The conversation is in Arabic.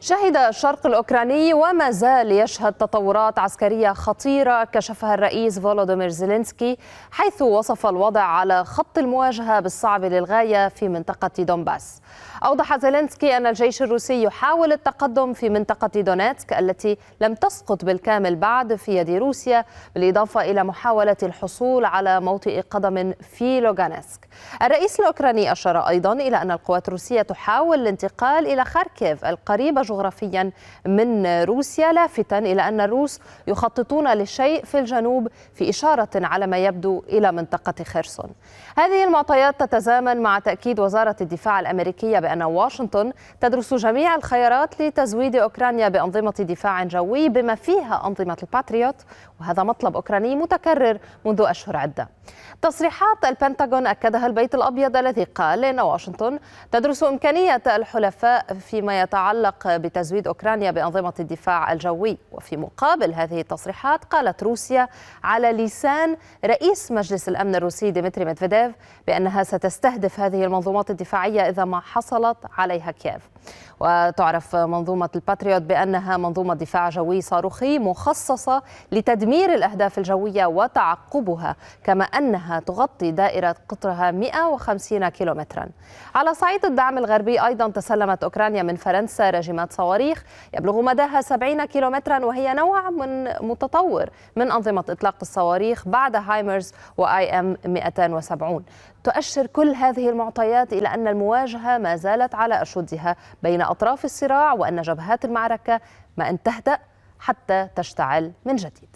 شهد الشرق الأوكراني وما زال يشهد تطورات عسكرية خطيرة كشفها الرئيس فولودومير زيلينسكي حيث وصف الوضع على خط المواجهة بالصعب للغاية في منطقة دونباس أوضح زيلينسكي أن الجيش الروسي يحاول التقدم في منطقة دونيتسك التي لم تسقط بالكامل بعد في يد روسيا بالإضافة إلى محاولة الحصول على موطئ قدم في لوغانسك الرئيس الأوكراني أشار أيضا إلى أن القوات الروسية تحاول الانتقال إلى خاركيف القريبة جغرافيا من روسيا لافتا إلى أن الروس يخططون للشيء في الجنوب في إشارة على ما يبدو إلى منطقة خرسون هذه المعطيات تتزامن مع تأكيد وزارة الدفاع الأمريكية بأن واشنطن تدرس جميع الخيارات لتزويد أوكرانيا بأنظمة دفاع جوي بما فيها أنظمة الباتريوت وهذا مطلب أوكراني متكرر منذ أشهر عدة تصريحات البنتاغون أكدها البيت الأبيض الذي قال إن واشنطن تدرس إمكانية الحلفاء فيما يتعلق بتزويد أوكرانيا بأنظمة الدفاع الجوي وفي مقابل هذه التصريحات قالت روسيا على لسان رئيس مجلس الأمن الروسي ديمتري ميدفيديف بأنها ستستهدف هذه المنظومات الدفاعية إذا ما حصلت عليها كييف وتعرف منظومة الباتريوت بأنها منظومة دفاع جوي صاروخي مخصصة لتدمير الأهداف الجوية وتعقبها كما أنها تغطي دائرة قطرها 150 كيلومترا على صعيد الدعم الغربي أيضا تسلمت أوكرانيا من فرنسا راجمات صواريخ يبلغ مداها 70 كيلومترا وهي نوع من متطور من أنظمة إطلاق الصواريخ بعد هايمرز وآي أم 270 تؤشر كل هذه المعطيات إلى أن المواجهة ما زالت على أشدها بين أطراف الصراع وأن جبهات المعركة ما أن تهدأ حتى تشتعل من جديد